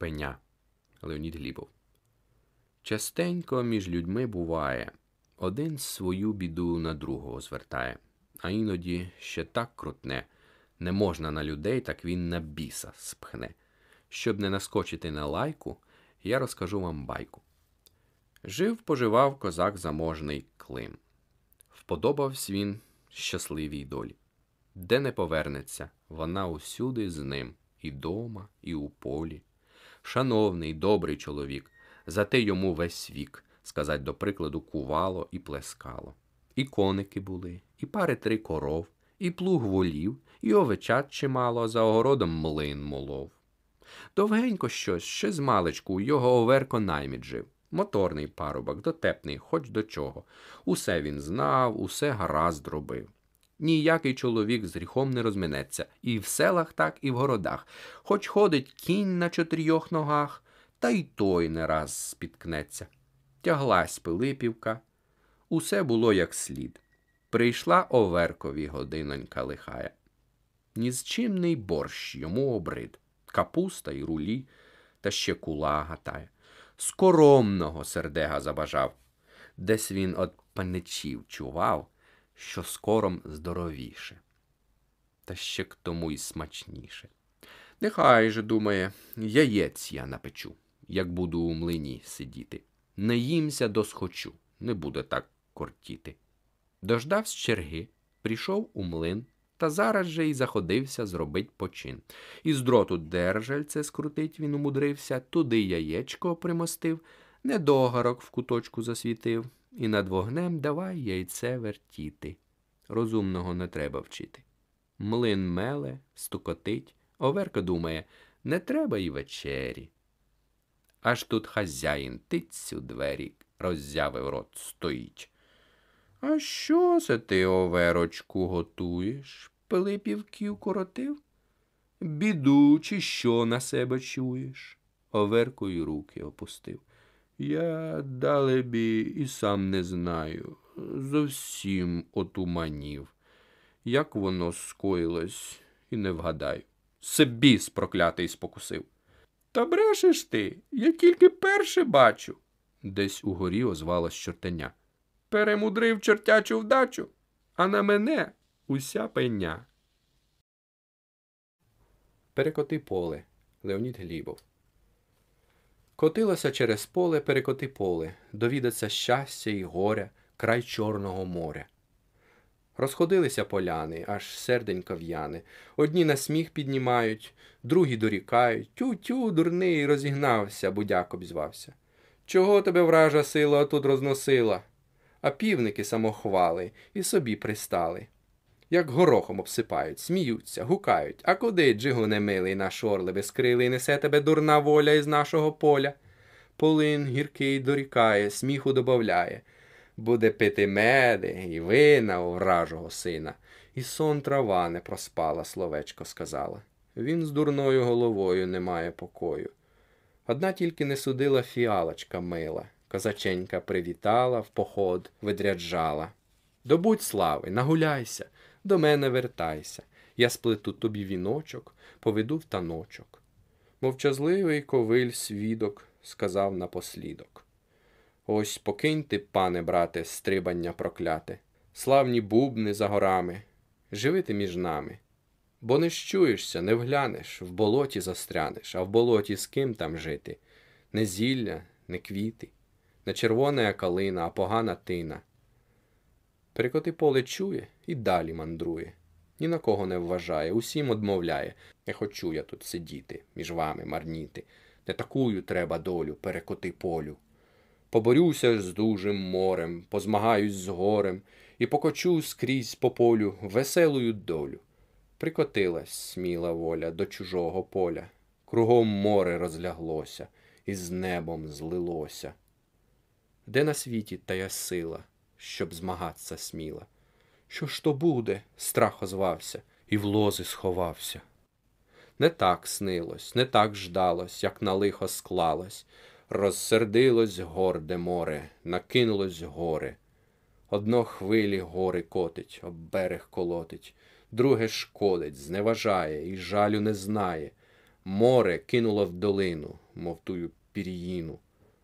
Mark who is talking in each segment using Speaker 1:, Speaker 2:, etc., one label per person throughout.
Speaker 1: пеня. Леонід Глібов. Частенько між людьми буває один свою біду на другого звертає, а іноді ще так крутне, не можна на людей, так він на біса спхне. Щоб не наскочити на лайку, я розкажу вам байку. Жив, поживав козак заможний Клим. Вподобавсь він щасливій долі, де не повернеться, вона усюди з ним і дома, і у полі шановний, добрий чоловік, зате йому весь вік, сказать, до прикладу, кувало і плескало. І коники були, і пари три коров, і плуг волів, і овечат чимало, за огородом млин молов. Довгенько щось ще з маличку його оверко наймід жив. Моторний парубок, дотепний, хоч до чого. Усе він знав, усе гаразд робив ніякий чоловік з гріхом не розминеться і в селах, так, і в городах, хоч ходить кінь на чотирьох ногах, та й той не раз спіткнеться. Тяглась Пилипівка. Усе було як слід. Прийшла Оверкові годинонька лихая. Нізчимний борщ йому обрид, капуста й рулі, та ще кула гатає. Скоромного сердега забажав. Десь він от паничів чував що скором здоровіше, та ще к тому й смачніше. Нехай же, думає, яєць я напечу, як буду у млині сидіти. Не їмся досхочу, не буде так кортіти. Дождав з черги, прийшов у млин, та зараз же й заходився зробить почин. Із дроту держальце скрутить він умудрився, туди яєчко примостив, недогорок в куточку засвітив і над вогнем давай яйце вертіти. Розумного не треба вчити. Млин меле, стукотить, оверка думає не треба й вечері. Аж тут хазяїн тицю двері, роззявив рот стоїть. А що це ти, оверочку, готуєш? Пилипівків коротив? Біду, чи що на себе чуєш? Оверкою руки опустив. Я далебі і сам не знаю. Зовсім отуманів. Як воно скоїлось і не вгадаю. Себіс проклятий спокусив. Та брешеш ти, я тільки перше бачу. Десь угорі озвалось чортеня. Перемудрив чертячу вдачу, а на мене уся пеня. Перекоти поле Леонід Глібов. Котилася через поле перекоти поле, довідаться щастя і горя, край Чорного моря. Розходилися поляни, аж сердень кав'яни, Одні на сміх піднімають, другі дорікають. Тю тю, дурний, розігнався, будяк обізвався. Чого тебе вража сила тут розносила? А півники самохвали і собі пристали як горохом обсипають, сміються, гукають. А куди, джигуне милий наш орле безкрилий, несе тебе дурна воля із нашого поля? Полин гіркий дорікає, сміху додає. Буде пити меди і вина у вражого сина. І сон трава не проспала, словечко сказала. Він з дурною головою не має покою. Одна тільки не судила фіалочка мила, Казаченька привітала, в поход видряджала. Добудь слави, нагуляйся до мене вертайся, я сплету тобі віночок, поведу в таночок. Мовчазливий ковиль свідок сказав напослідок. Ось покинь ти, пане брате, стрибання прокляте, славні бубни за горами, живи ти між нами. Бо не щуєшся, не вглянеш, в болоті застрянеш, а в болоті з ким там жити? Не зілля, не квіти, не червона калина, а погана тина. Перекоти поле чує і далі мандрує. Ні на кого не вважає, усім одмовляє. Не хочу я тут сидіти, між вами марніти. Не такую треба долю, перекоти полю. Поборюся з дужим морем, позмагаюсь з горем, і покочу скрізь по полю веселую долю. Прикотилась сміла воля до чужого поля. Кругом море розляглося, і з небом злилося. Де на світі тая сила? щоб змагатися сміла. Що ж то буде? страх озвався і в лози сховався. Не так снилось, не так ждалось, як на лихо склалось. Розсердилось горде море, накинулось горе. Одно хвилі гори котить, об берег колотить, друге шкодить, зневажає і жалю не знає. Море кинуло в долину, мов тую пір'їну,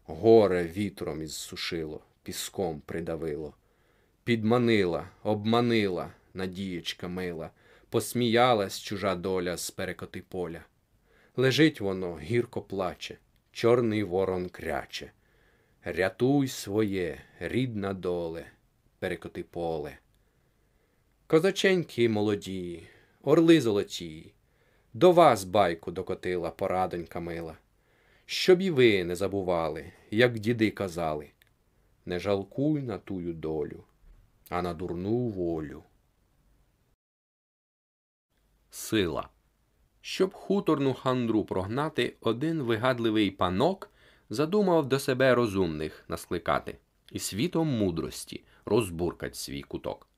Speaker 1: горе вітром ізсушило, піском придавило. Підманила, обманила, надієчка мила, посміялась чужа доля з перекоти поля. Лежить воно, гірко плаче, чорний ворон кряче. Рятуй своє, рідна доле, перекоти поле. Козаченьки молоді, орли золоті, до вас байку докотила порадонька мила, щоб і ви не забували, як діди казали не жалкуй на тую долю, а на дурну волю. Сила. Щоб хуторну хандру прогнати, один вигадливий панок задумав до себе розумних наскликати, і світом мудрості розбуркать свій куток.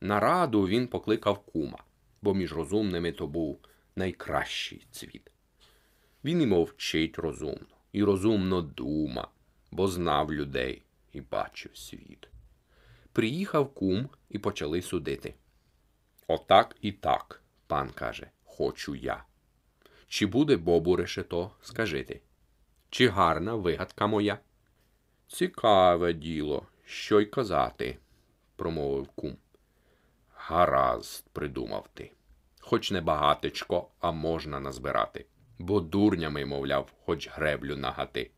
Speaker 1: На раду він покликав кума, бо між розумними то був найкращий цвіт. Він і мовчить розумно, і розумно дума, бо знав людей, і бачив світ. Приїхав кум і почали судити. Отак і так, пан каже, хочу я. Чи буде бобу решето, скажити? Чи гарна вигадка моя? Цікаве діло, що й казати, промовив кум. Гаразд, придумав ти. Хоч не багатечко, а можна назбирати, бо дурнями, мовляв, хоч греблю нагати.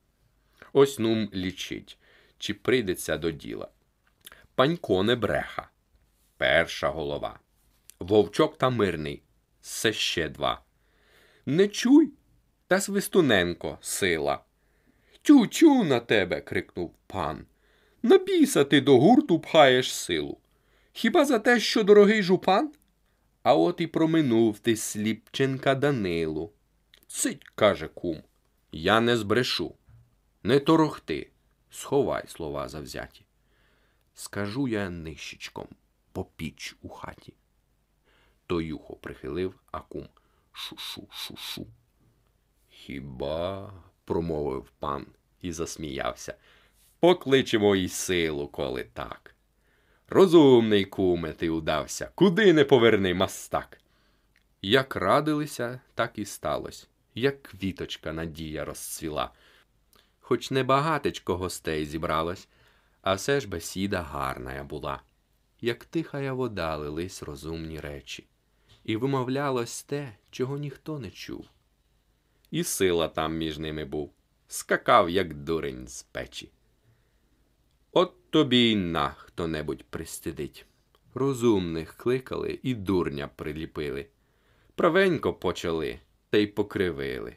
Speaker 1: Ось нум лічить чи прийдеться до діла. Панько не бреха, перша голова. Вовчок та мирний. Се ще два. Не чуй та Свистуненко сила. Тю тю на тебе. крикнув пан. На біса ти до гурту пхаєш силу. Хіба за те, що дорогий жупан? А от і проминув ти Сліпченка Данилу. Цить, каже кум, я не збрешу. Не торохти сховай слова завзяті. Скажу я нищечком попіч у хаті. То юхо прихилив акум шу-шу-шу-шу. Хіба, промовив пан і засміявся. Покличемо й силу, коли так. Розумний куме ти удався, куди не поверни мастак. Як радилися, так і сталося, як квіточка надія розцвіла хоч небагатечко гостей зібралось, а все ж бесіда гарна була. Як тихая вода лились розумні речі, і вимовлялось те, чого ніхто не чув. І сила там між ними був, скакав, як дурень з печі. От тобі й на хто небудь пристидить. Розумних кликали і дурня приліпили. Правенько почали та й покривили.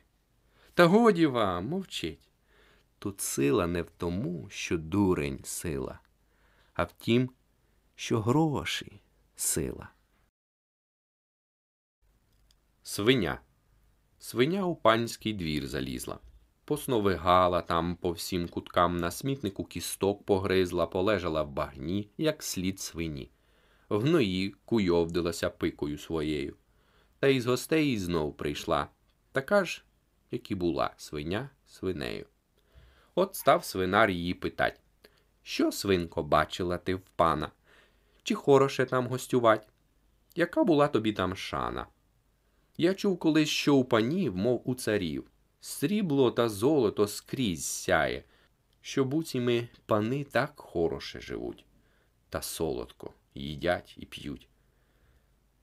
Speaker 1: Та годі вам мовчить. Тут сила не в тому, що дурень сила, а в тім, що гроші сила. Свиня. Свиня у панський двір залізла. Посновигала там по всім куткам на смітнику кісток погризла, полежала в багні, як слід свині. в Гної куйовдилася пикою своєю. Та із гостей знов прийшла така ж, як і була свиня свинею. От став свинар її питать Що, свинко, бачила ти в пана? Чи хороше там гостювать? Яка була тобі там шана? Я чув колись, що у панів, мов у царів, срібло та золото скрізь сяє, що буціми пани так хороше живуть, та солодко їдять і п'ють.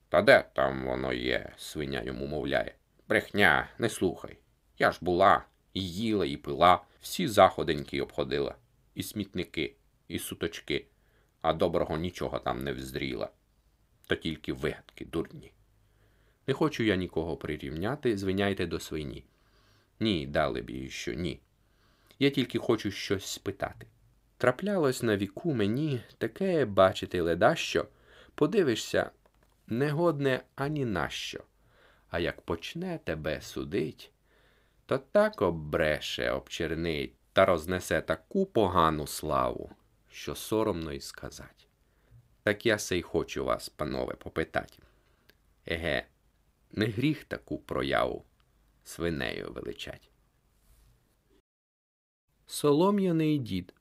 Speaker 1: Та де там воно є? свиня йому мовляє. Брехня, не слухай. Я ж була, і їла, і пила, всі заходеньки обходила, і смітники, і суточки, а доброго нічого там не вздріла, то тільки вигадки дурні. Не хочу я нікого прирівняти, звиняйте до свині. Ні, дали б їй що ні. Я тільки хочу щось спитати. Траплялось на віку мені таке бачити ледащо, подивишся, негодне ані нащо, а як почне тебе судить то так обреше, обчернить та рознесе таку погану славу, що соромно й сказать. Так я сей хочу вас, панове, попитать. Еге, не гріх таку прояву свинею величать. Солом'яний дід.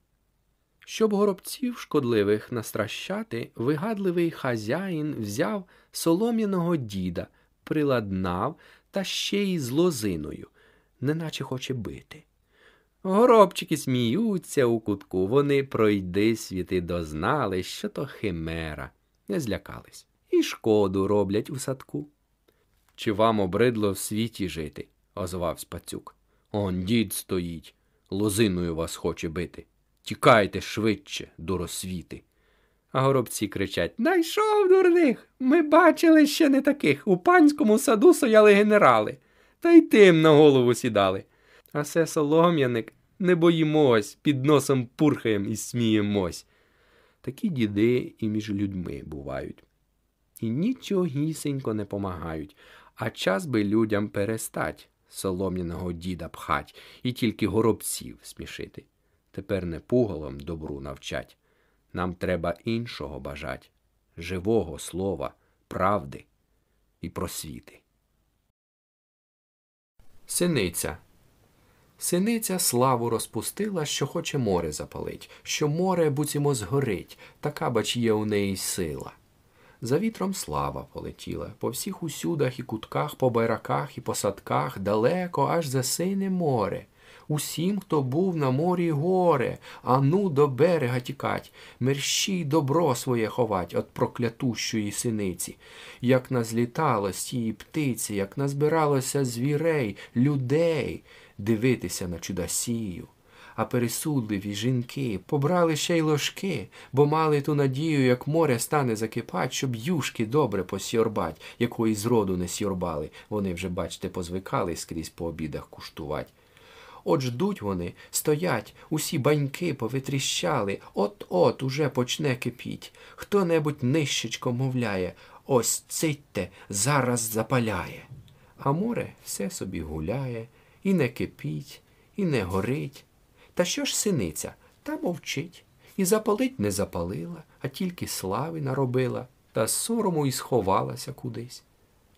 Speaker 1: Щоб горобців шкодливих настращати, вигадливий хазяїн взяв солом'яного діда, приладнав та ще й з лозиною неначе хоче бити. Горобчики сміються у кутку, вони пройди світи дознали, що то химера, не злякались, і шкоду роблять у садку. Чи вам обридло в світі жити? озвався пацюк. Он дід стоїть, лозиною вас хоче бити. Тікайте швидше, дуросвіти. А горобці кричать Найшов дурних. Ми бачили ще не таких. У панському саду стояли генерали та й тим на голову сідали. А се солом'яник не боїмось, під носом пурхаєм і сміємось. Такі діди і між людьми бувають. І нічого гісенько не помагають, а час би людям перестать солом'яного діда пхать і тільки горобців смішити. Тепер не пугалом добру навчать. Нам треба іншого бажать, живого слова, правди і просвіти. Синиця. Синиця славу розпустила, що хоче море запалить, що море буцімо згорить, така бач є у неї сила. За вітром слава полетіла по всіх усюдах і кутках, по байраках і по садках, далеко аж за сине море усім, хто був на морі горе, ану до берега тікать, мерщій добро своє ховать от проклятущої синиці. Як назліталось тієї птиці, як назбиралося звірей, людей дивитися на чудасію. А пересудливі жінки побрали ще й ложки, бо мали ту надію, як море стане закипать, щоб юшки добре посьорбать, якої зроду не сьорбали. Вони вже, бачте, позвикали скрізь по обідах куштувати. От ждуть вони, стоять, усі баньки повитріщали, от-от уже почне кипіть. Хто небудь нищечко мовляє, ось цитьте, зараз запаляє. А море все собі гуляє, і не кипіть, і не горить. Та що ж синиця? Та мовчить. І запалить не запалила, а тільки слави наробила, та сорому і сховалася кудись.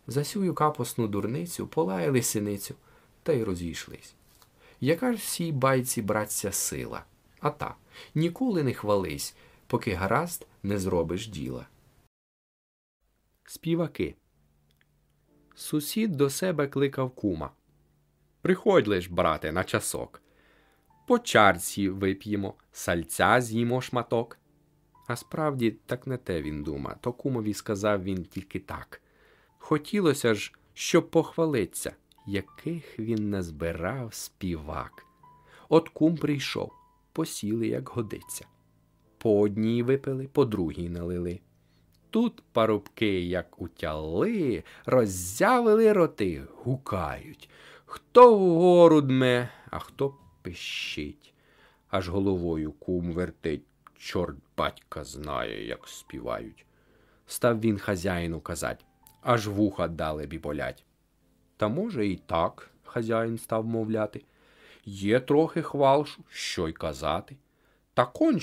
Speaker 1: За сюю капосну дурницю полаяли синицю та й розійшлись. Яка ж сій байці братця сила? А та ніколи не хвались, поки гаразд не зробиш діла. Співаки. Сусід до себе кликав кума. Приходь лиш, брате, на часок. По чарці вип'ємо, сальця з'їмо шматок. А справді, так не те він дума, то кумові сказав він тільки так. Хотілося ж, щоб похвалиться яких він назбирав співак. От кум прийшов, посіли, як годиться. По одній випили, по другій налили. Тут парубки, як утяли, роззявили роти, гукають. Хто вгору дме, а хто пищить. Аж головою кум вертить. Чорт батька знає, як співають. Став він хазяїну казать, аж вуха дали бі болять. Та, може, і так, хазяїн став мовляти. Є трохи хвалшу, що й казати. Та кон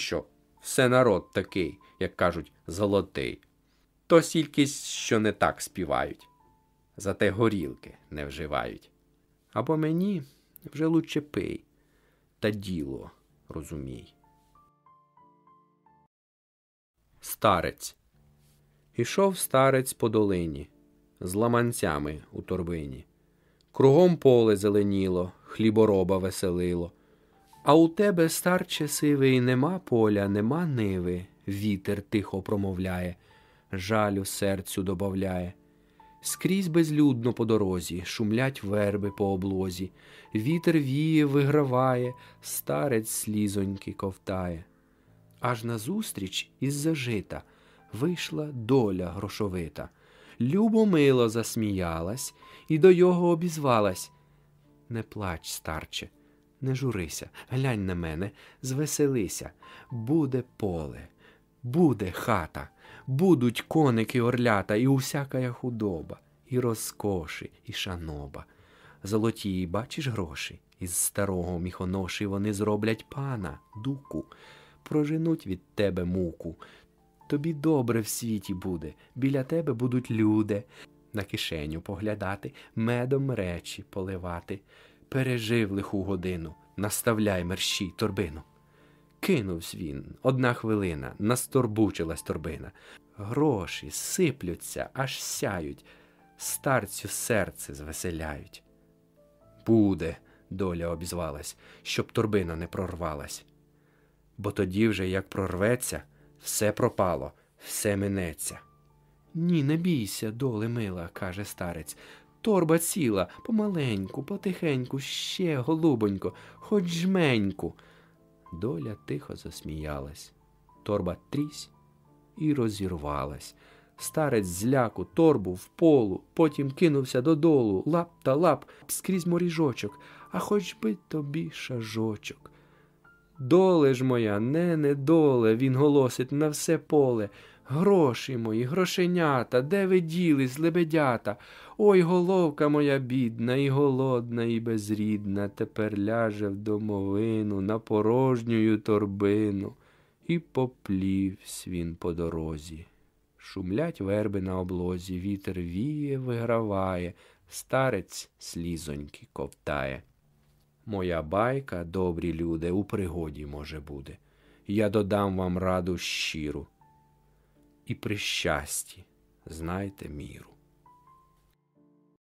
Speaker 1: все народ такий, як кажуть, золотий. То сількість, що не так співають, зате горілки не вживають. Або мені вже лучше пий, та діло розумій. Старець. Ішов старець по долині з ламанцями у торбині. Кругом поле зеленіло, хлібороба веселило. А у тебе, старче сивий, нема поля, нема ниви, вітер тихо промовляє, жалю серцю добавляє. Скрізь безлюдно по дорозі, шумлять верби по облозі, вітер віє, виграває, старець слізоньки ковтає. Аж назустріч із зажита вийшла доля грошовита любомило засміялась і до його обізвалась. Не плач, старче, не журися, глянь на мене, звеселися. Буде поле, буде хата, будуть коники орлята, і усякая худоба, і розкоші, і шаноба. Золотії, бачиш, гроші. Із старого міхоноші вони зроблять пана, дуку, проженуть від тебе муку, Тобі добре в світі буде, біля тебе будуть люди, на кишеню поглядати, медом речі поливати. Пережив лиху годину, наставляй мерщій торбину. Кинувсь він, одна хвилина, насторбучилась торбина. Гроші сиплються, аж сяють, старцю серце звеселяють. Буде, доля обізвалась, щоб торбина не прорвалась. Бо тоді вже як прорветься все пропало, все минеться. Ні, не бійся, доли мила, каже старець. Торба ціла, помаленьку, потихеньку, ще голубонько, хоч жменьку. Доля тихо засміялась. Торба трісь і розірвалась. Старець зляку торбу в полу, потім кинувся додолу, лап та лап скрізь моріжочок, а хоч би тобі шажочок. Доле ж моя, не недоле, він голосить на все поле. Гроші мої, грошенята, де ви ділись, лебедята? Ой, головка моя бідна, і голодна, і безрідна, тепер ляже в домовину на порожнюю торбину. І поплівсь він по дорозі. Шумлять верби на облозі, вітер віє, виграває, старець слізоньки ковтає. Моя байка, добрі люди, у пригоді, може, буде, я додам вам раду щиру і при щасті знайте міру.